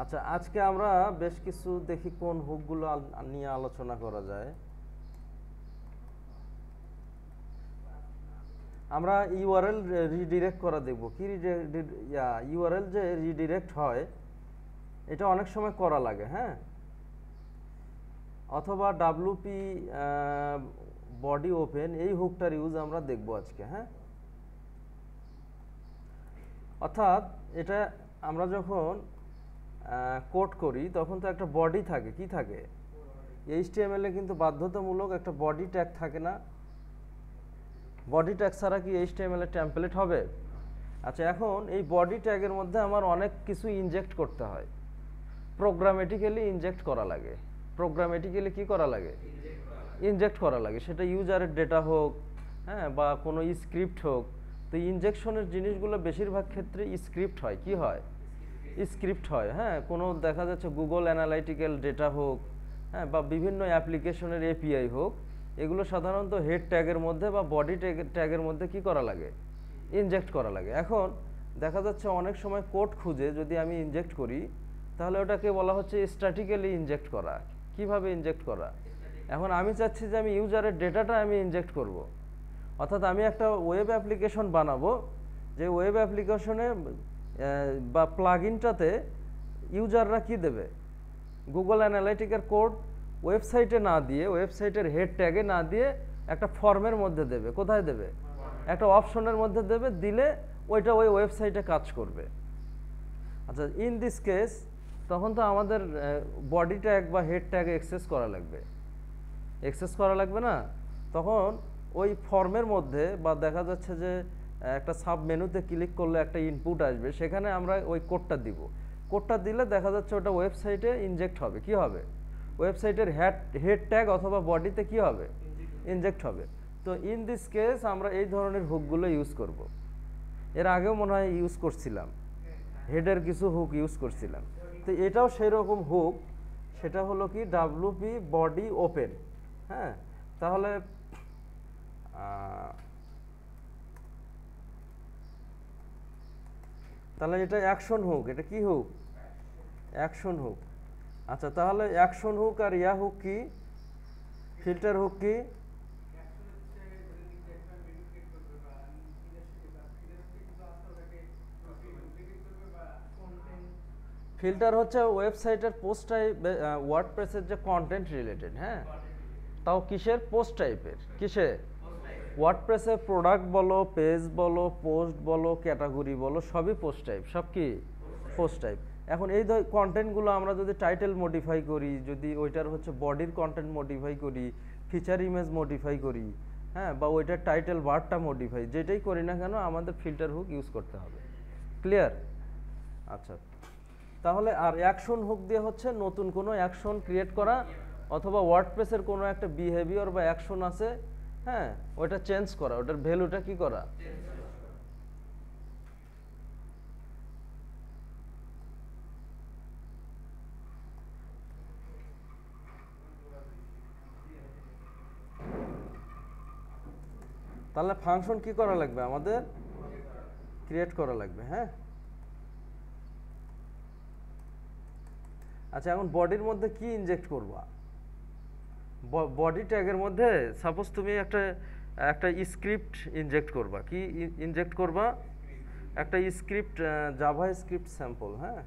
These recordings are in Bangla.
আচ্ছা আজকে আমরা বেশ কিছু দেখি কোন হুকগুলো নিয়ে আলোচনা করা যায় আমরা ইউআরএল রিডিরেক্ট করা দেখব কি ইউআরএল যে রিডিরেক্ট হয় এটা অনেক সময় করা লাগে হ্যাঁ অথবা ডাব্লুপি বডি ওপেন এই হুকটার ইউজ আমরা দেখব আজকে হ্যাঁ অর্থাৎ এটা আমরা যখন কোড করি তখন তো একটা বডি থাকে কি থাকে এইচটিএমএল এ কিন্তু বাধ্যতামূলক একটা বডি ট্যাগ থাকে না বডি ট্যাগ ছাড়া কি এইচটিএমএল এর ট্যাম্পলেট হবে আচ্ছা এখন এই বডি ট্যাগের মধ্যে আমার অনেক কিছু ইনজেক্ট করতে হয় প্রোগ্রামেটিক্যালি ইনজেক্ট করা লাগে প্রোগ্রামেটিক্যালি কি করা লাগে ইনজেক্ট করা লাগে সেটা ইউজারের ডেটা হোক হ্যাঁ বা কোনো স্ক্রিপ্ট হোক তো ইনজেকশনের জিনিসগুলো বেশিরভাগ ক্ষেত্রে স্ক্রিপ্ট হয় কি হয় স্ক্রিপ্ট হয় হ্যাঁ কোনো দেখা যাচ্ছে গুগল অ্যানালাইটিক্যাল ডেটা হোক হ্যাঁ বা বিভিন্ন অ্যাপ্লিকেশনের এপিআই হোক এগুলো সাধারণত হেড ট্যাগের মধ্যে বা বডি ট্যাগের মধ্যে কি করা লাগে ইনজেক্ট করা লাগে এখন দেখা যাচ্ছে অনেক সময় কোড খুঁজে যদি আমি ইনজেক্ট করি তাহলে ওটাকে বলা হচ্ছে স্ট্র্যাটিক্যালি ইনজেক্ট করা কিভাবে ইনজেক্ট করা এখন আমি চাচ্ছি যে আমি ইউজারের ডেটাটা আমি ইনজেক্ট করব। অর্থাৎ আমি একটা ওয়েব অ্যাপ্লিকেশন বানাবো যে ওয়েব অ্যাপ্লিকেশনে বা প্লাগ ইনটাতে ইউজাররা কি দেবে গুগল অ্যানালাইটিকের কোড ওয়েবসাইটে না দিয়ে ওয়েবসাইটের হেড ট্যাগে না দিয়ে একটা ফর্মের মধ্যে দেবে কোথায় দেবে একটা অপশনের মধ্যে দেবে দিলে ওইটা ওই ওয়েবসাইটে কাজ করবে আচ্ছা ইন দিস কেস তখন তো আমাদের বডি ট্যাগ বা হেড ট্যাগে এক্সেস করা লাগবে এক্সেস করা লাগবে না তখন ওই ফর্মের মধ্যে বা দেখা যাচ্ছে যে একটা সাব মেনুতে ক্লিক করলে একটা ইনপুট আসবে সেখানে আমরা ওই কোডটা দিব কোডটা দিলে দেখা যাচ্ছে ওটা ওয়েবসাইটে ইনজেক্ট হবে কি হবে ওয়েবসাইটের হ্যাড হেড ট্যাগ অথবা বডিতে কি হবে ইনজেক্ট হবে তো ইন দিস কেস আমরা এই ধরনের হুকগুলো ইউজ করব। এর আগেও মনে হয় ইউজ করছিলাম হেডের কিছু হুক ইউজ করছিলাম তো এটাও সেই রকম হুক সেটা হলো কি ডাব্লুপি বডি ওপেন হ্যাঁ তাহলে তাহলে এটা অ্যাকশন হোক এটা কি হোক অ্যাকশন হোক আচ্ছা তাহলে অ্যাকশন হোক আর ইয়া হোক কি ফিল্টার হোক কি ফিল্টার হচ্ছে ওয়েবসাইটের পোস্ট টাইপ ওয়ার্ড প্রেসের যে কন্টেন্ট রিলেটেড হ্যাঁ তাও কিসের পোস্ট টাইপের কিসের ওয়ার্ডপ্রেসে প্রোডাক্ট বলো পেজ বলো পোস্ট বলো ক্যাটাগরি বলো সবই পোস্ট টাইপ সব কি পোস্ট টাইপ এখন এই কন্টেন্টগুলো আমরা যদি টাইটেল মডিফাই করি যদি ওইটার হচ্ছে বডির কন্টেন্ট মডিফাই করি ফিচার ইমেজ মডিফাই করি হ্যাঁ বা ওইটার টাইটেল ওয়ার্ডটা মডিফাই যেটাই করি না কেন আমাদের ফিল্টার হুক ইউজ করতে হবে ক্লিয়ার আচ্ছা তাহলে আর অ্যাকশন হুক দিয়ে হচ্ছে নতুন কোনো অ্যাকশন ক্রিয়েট করা অথবা ওয়ার্ডপ্রেসের কোনো একটা বিহেভিয়ার বা অ্যাকশন আছে হ্যাঁ ওটা চেঞ্জ করা ওটার ভ্যালুটা কি করা তাহলে ফাংশন কি করা লাগবে আমাদের ক্রিয়েট করা লাগবে হ্যাঁ আচ্ছা এখন বডির মধ্যে কি ইনজেক্ট করবা বডি ট্যাগের মধ্যে সাপোজ তুমি একটা একটা স্ক্রিপ্ট ইনজেক্ট করবা কি ইনজেক্ট করবা একটা স্ক্রিপ্ট জাভা স্ক্রিপ্ট স্যাম্পল হ্যাঁ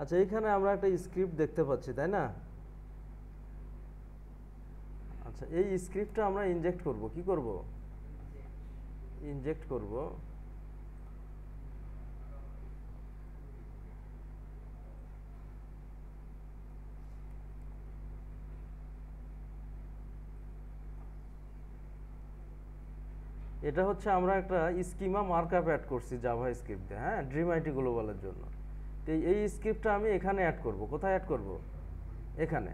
আচ্ছা এইখানে আমরা একটা স্ক্রিপ্ট দেখতে পাচ্ছি তাই না আচ্ছা এই স্ক্রিপ্টটা আমরা ইনজেক্ট করব কি করব ইনজেক্ট করব এটা হচ্ছে আমরা একটা স্কিমা মার্কআপ অ্যাড করছি জাভা স্ক্রিপ্টে হ্যাঁ ড্রিম আইটি গ্লোবালের জন্য তো এই স্ক্রিপ্টটা আমি এখানে অ্যাড করব কোথায় অ্যাড করব এখানে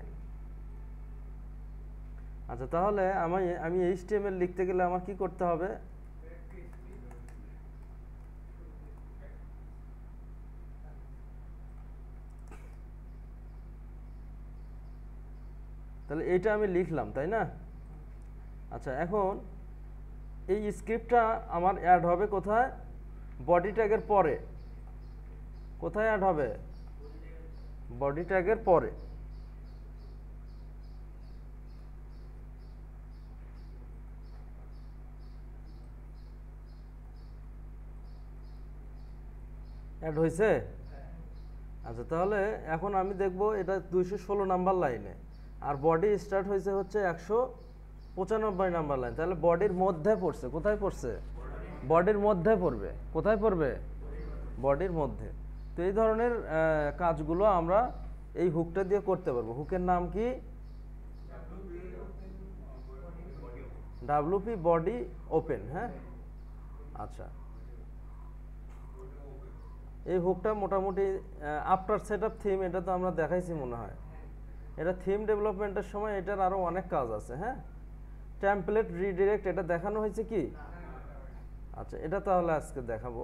আচ্ছা তাহলে আমি আমি এইচটিএমএল লিখতে গেলে আমার কি করতে হবে তাহলে এটা আমি লিখলাম তাই না আচ্ছা এখন এই স্ক্রিপ্টটা আমার অ্যাড হবে কোথায় বডি ট্যাগের পরে কোথায় অ্যাড হবে বডি ট্যাগের পরে অ্যাড হয়েছে আচ্ছা তাহলে এখন আমি দেখব এটা দুইশো ষোলো নাম্বার লাইনে আর বডি স্টার্ট হয়েছে হচ্ছে একশো পঁচানব্বই নাম্বার লাইন তাহলে বডির মধ্যে পড়ছে কোথায় পড়ছে বডির মধ্যে পড়বে কোথায় পড়বে বডির মধ্যে তো এই ধরনের কাজগুলো আমরা এই হুকটা দিয়ে করতে পারবো হুকের নাম কি ডাব্লুপি বডি ওপেন হ্যাঁ আচ্ছা এই হুকটা মোটামুটি আফটার সেট আপ থিম এটা তো আমরা দেখাইছি মনে হয় এটা থিম ডেভেলপমেন্টের সময় এটার আরও অনেক কাজ আছে হ্যাঁ ট্যাম্পলেট রিডিরেক্ট এটা দেখানো হয়েছে কি আচ্ছা এটা তাহলে আজকে দেখাবো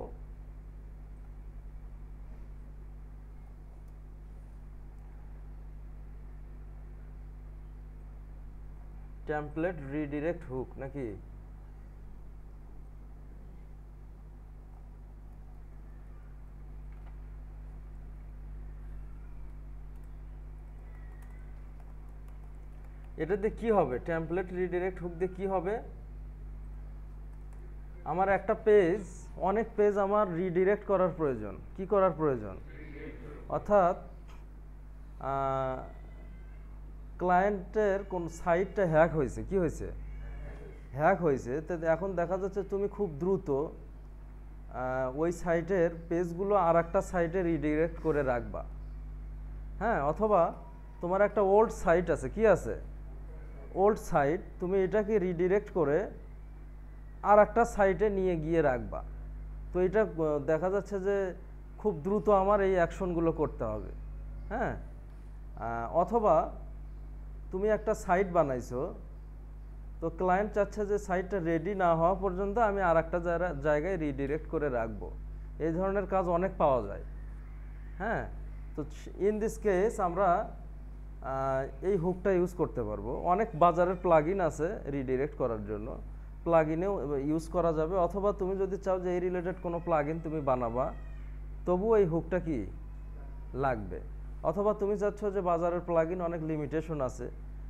টেমপ্লেট রিডিরেক্ট হুক নাকি এটাতে কি হবে টেমপ্লেট রিডিরেক্ট হুক দিয়ে কি হবে আমার একটা পেজ অনেক পেজ আমার রিডিরেক্ট করার প্রয়োজন কি করার প্রয়োজন অর্থাৎ ক্লায়েন্টের কোন সাইটটা হ্যাক হয়েছে কি হয়েছে হ্যাক হয়েছে তো এখন দেখা যাচ্ছে তুমি খুব দ্রুত ওই সাইটের পেজগুলো আর একটা সাইটে রিডিরেক্ট করে রাখবা হ্যাঁ অথবা তোমার একটা ওল্ড সাইট আছে কি আছে ওল্ড সাইট তুমি এটাকে রিডিরেক্ট করে আর একটা সাইটে নিয়ে গিয়ে রাখবা তো এটা দেখা যাচ্ছে যে খুব দ্রুত আমার এই অ্যাকশনগুলো করতে হবে হ্যাঁ অথবা তুমি একটা সাইট বানাইছো তো ক্লায়েন্ট চাচ্ছে যে সাইটটা রেডি না হওয়া পর্যন্ত আমি আর একটা জায়গায় রিডিরেক্ট করে রাখবো এই ধরনের কাজ অনেক পাওয়া যায় হ্যাঁ তো ইন দিস কেস আমরা এই হুকটা ইউজ করতে পারবো অনেক বাজারের প্লাগ আছে রিডিরেক্ট করার জন্য প্লাগ ইনেও ইউজ করা যাবে অথবা তুমি যদি চাও যে এই রিলেটেড কোনো প্লাগ তুমি বানাবা তবুও এই হুকটা কি লাগবে অথবা তুমি চাচ্ছ যে বাজারের প্লাগিন অনেক লিমিটেশন আছে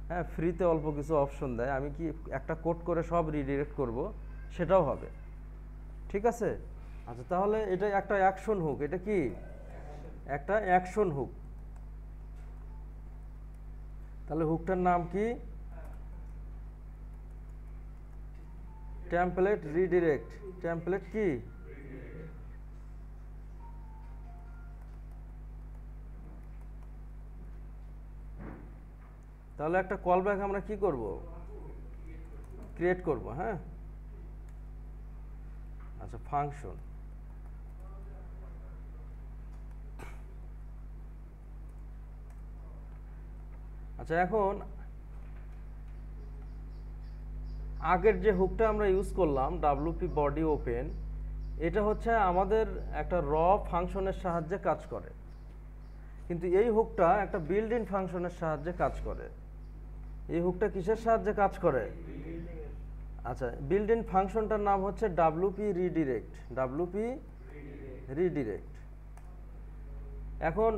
হ্যাঁ ফ্রিতে অল্প কিছু অপশন দেয় আমি কি একটা কোট করে সব রিডিরেক্ট করব সেটাও হবে ঠিক আছে আচ্ছা তাহলে এটা একটা অ্যাকশন হুক এটা কি একটা অ্যাকশন হুক তাহলে হুকটার নাম কি ট্যাম্পলেট রিডিরেক্ট ট্যাম্পলেট কি তাহলে একটা কল ব্যাক আমরা কি করব ক্রিয়েট করব হ্যাঁ আচ্ছা ফাংশন আচ্ছা এখন আগের যে হুকটা আমরা ইউজ করলাম ডাব্লুপি বডি ওপেন এটা হচ্ছে আমাদের একটা র ফাংশনের সাহায্যে কাজ করে কিন্তু এই হুকটা একটা বিল্ড ইন ফাংশনের সাহায্যে কাজ করে এই হুকটা কিসের সাহায্যে কাজ করে আচ্ছা বিল্ড ইন ফাংশনটার নাম হচ্ছে ডাব্লুপি রিডিরেক্ট ডাব্লুপি রিডিরেক্ট এখন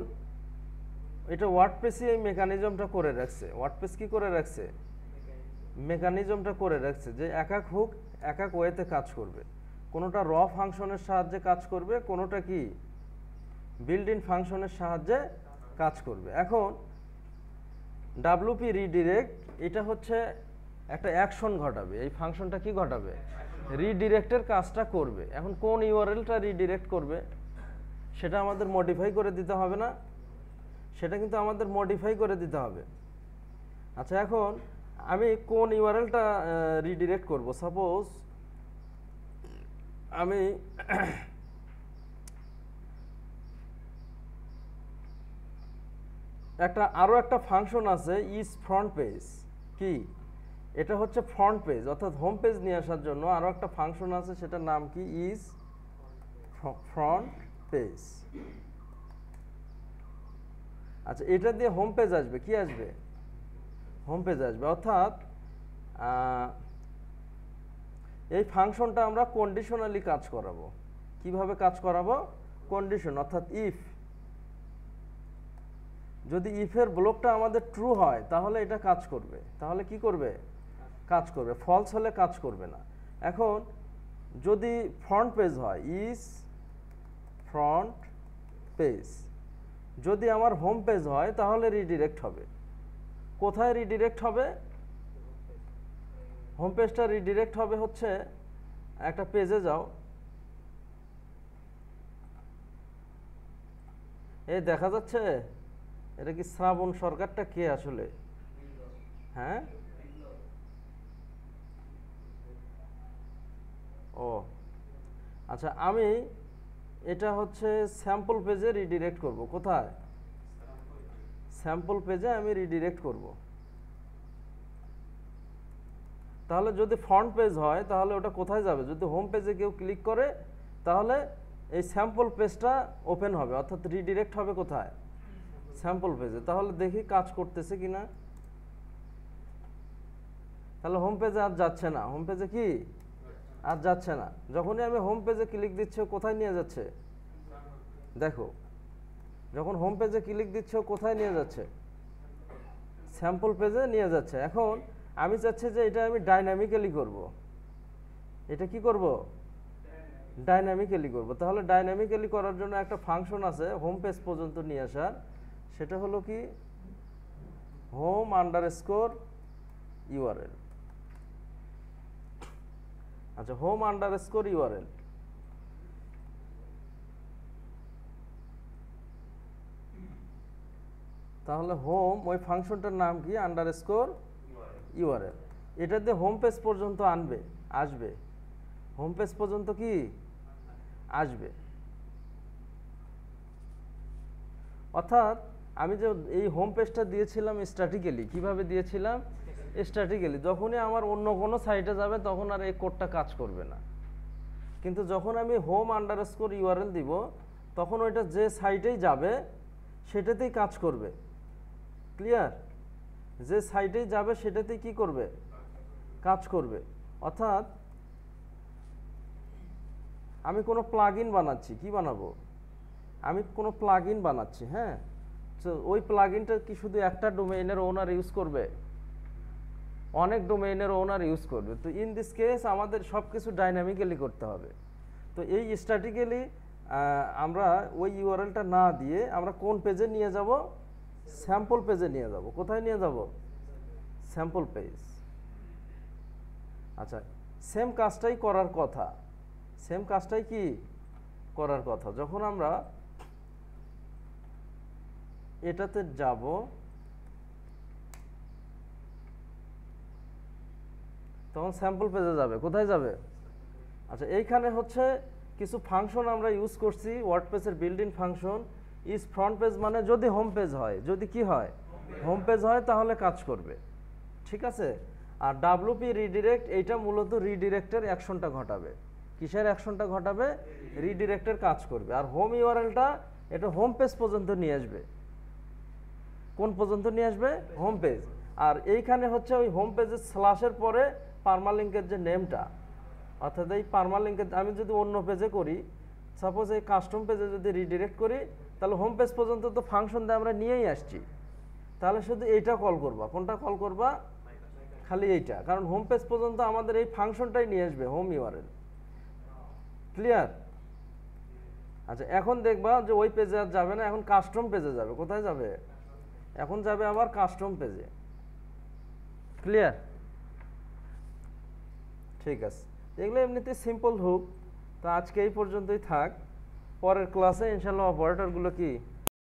এটা ওয়ার্ড পেসি এই মেকানিজমটা করে রাখছে ওয়ার্ড পেস কি করে রাখছে মেকানিজমটা করে রাখছে যে এক এক হুক এক এক ওয়েতে কাজ করবে কোনোটা র ফাংশনের সাহায্যে কাজ করবে কোনোটা কি বিল্ড ইন ফাংশনের সাহায্যে কাজ করবে এখন ডাব্লুপি রিডিরেক্ট এটা হচ্ছে একটা অ্যাকশন ঘটাবে এই ফাংশনটা কি ঘটাবে রিডিরেক্টের কাজটা করবে এখন কোন ইউআরএলটা রিডিরেক্ট করবে সেটা আমাদের মডিফাই করে দিতে হবে না সেটা কিন্তু আমাদের মডিফাই করে দিতে হবে আচ্ছা এখন আমি কোন ইউআরএলটা রিডিরেক্ট করব সাপোজ আমি একটা আরও একটা ফাংশন আছে ইজ ফ্রন্ট পেজ কি এটা হচ্ছে ফ্রন্ট পেজ অর্থাৎ হোম পেজ নিয়ে আসার জন্য আরও একটা ফাংশন আছে সেটার নাম কি ইজ ফ্রন্ট পেজ আচ্ছা এটা দিয়ে হোম পেজ আসবে কি আসবে হোম পেজ আসবে অর্থাৎ এই ফাংশনটা আমরা কন্ডিশনালি কাজ করাবো কিভাবে কাজ করাবো কন্ডিশন অর্থাৎ ইফ যদি ইফের ব্লকটা আমাদের ট্রু হয় তাহলে এটা কাজ করবে তাহলে কি করবে কাজ করবে ফলস হলে কাজ করবে না এখন যদি ফ্রন্ট পেজ হয় ইস ফ্রন্ট পেজ যদি আমার হোম পেজ হয় তাহলে রিডিরেক্ট হবে কোথায় রিডিরেক্ট হবে হোম পেজটা রিডিরেক্ট হবে হচ্ছে একটা পেজে যাও এ দেখা যাচ্ছে এটা কি শ্রাবণ সরকারটা কে আসলে হ্যাঁ ও আচ্ছা আমি এটা হচ্ছে স্যাম্পল পেজে রিডিরেক্ট করব কোথায় স্যাম্পল পেজে আমি রিডিরেক্ট করব তাহলে যদি ফ্রন্ট পেজ হয় তাহলে ওটা কোথায় যাবে যদি হোম পেজে কেউ ক্লিক করে তাহলে এই স্যাম্পল পেজটা ওপেন হবে অর্থাৎ রিডিরেক্ট হবে কোথায় স্যাম্পল পেজে তাহলে দেখি কাজ করতেছে কি না তাহলে হোম পেজে আর যাচ্ছে না হোম পেজে কি আর যাচ্ছে না যখনই আমি হোম পেজে ক্লিক দিচ্ছ কোথায় নিয়ে যাচ্ছে দেখো যখন হোম পেজে ক্লিক দিচ্ছ কোথায় নিয়ে যাচ্ছে স্যাম্পল পেজে নিয়ে যাচ্ছে এখন আমি চাচ্ছি যে এটা আমি ডাইনামিক্যালি করব। এটা কি করব ডাইনামিক্যালি করব তাহলে ডাইনামিক্যালি করার জন্য একটা ফাংশন আছে হোম পেজ পর্যন্ত নিয়ে আসার সেটা হলো কি হোম আন্ডার স্কোর ইউআরএল আচ্ছা হোম আন্ডার স্কোর ইউআরএল তাহলে হোম ওই ফাংশনটার নাম কি আন্ডার স্কোর ইউআরএল এটা দিয়ে হোম পেজ পর্যন্ত আনবে আসবে হোম পেজ পর্যন্ত কি আসবে অর্থাৎ আমি যে এই হোম পেজটা দিয়েছিলাম স্ট্র্যাটিক্যালি কিভাবে দিয়েছিলাম স্ট্র্যাটিক্যালি যখনই আমার অন্য কোনো সাইটে যাবে তখন আর এই কোডটা কাজ করবে না কিন্তু যখন আমি হোম আন্ডার স্কোর ইউআরএল দিব তখন ওইটা যে সাইটেই যাবে সেটাতেই কাজ করবে ক্লিয়ার যে সাইটেই যাবে সেটাতেই কি করবে কাজ করবে অর্থাৎ আমি কোনো প্লাগ বানাচ্ছি কি বানাবো আমি কোনো প্লাগ বানাচ্ছি হ্যাঁ ওই প্লাগিনটা কি শুধু একটা ডোমেইনের ওনার ইউজ করবে অনেক ডোমেইনের ওনার ইউজ করবে তো ইন দিস কেস আমাদের সব কিছু ডাইনামিক্যালি করতে হবে তো এই স্ট্র্যাটিক্যালি আমরা ওই ইউআরএলটা না দিয়ে আমরা কোন পেজে নিয়ে যাব স্যাম্পল পেজে নিয়ে যাব কোথায় নিয়ে যাব স্যাম্পল পেজ আচ্ছা সেম কাজটাই করার কথা সেম কাজটাই কি করার কথা যখন আমরা এটাতে যাব তখন স্যাম্পল পেজে যাবে কোথায় যাবে আচ্ছা এইখানে হচ্ছে কিছু ফাংশন আমরা ইউজ করছি word build in function is front page মানে যদি হোম পেজ হয় যদি কি হয় হোম পেজ হয় তাহলে কাজ করবে ঠিক আছে আর ডাব্লুপি রিডিরেক্ট এইটা মূলত রিডিরেক্টের অ্যাকশনটা ঘটাবে কিসের অ্যাকশনটা ঘটাবে রিডিরেক্টের কাজ করবে আর হোম ইউআরএলটা এটা হোম পেজ পর্যন্ত নিয়ে আসবে কোন পর্যন্ত নিয়ে আসবে হোম পেজ আর এইখানে হচ্ছে ওই হোম পেজের স্লাশের পরে পারমালিঙ্কের যে নেমটা অর্থাৎ এই পারমালিঙ্কের আমি যদি অন্য পেজে করি সাপোজ এই কাস্টম পেজে যদি রিডিরেক্ট করি তাহলে হোম পেজ পর্যন্ত তো ফাংশন দিয়ে আমরা নিয়েই আসছি তাহলে শুধু এইটা কল করবা কোনটা কল করবা খালি এইটা কারণ হোম পেজ পর্যন্ত আমাদের এই ফাংশনটাই নিয়ে আসবে হোম ইউআরএল ক্লিয়ার আচ্ছা এখন দেখবা যে ওই পেজে আর যাবে না এখন কাস্টম পেজে যাবে কোথায় যাবে এখন যাবে আবার কাস্টম পেজে ক্লিয়ার ঠিক আছে এগুলো এমনিতে সিম্পল হুক তো আজকে এই পর্যন্তই থাক পরের ক্লাসে ইনশাল্লাহ অপারেটরগুলো কি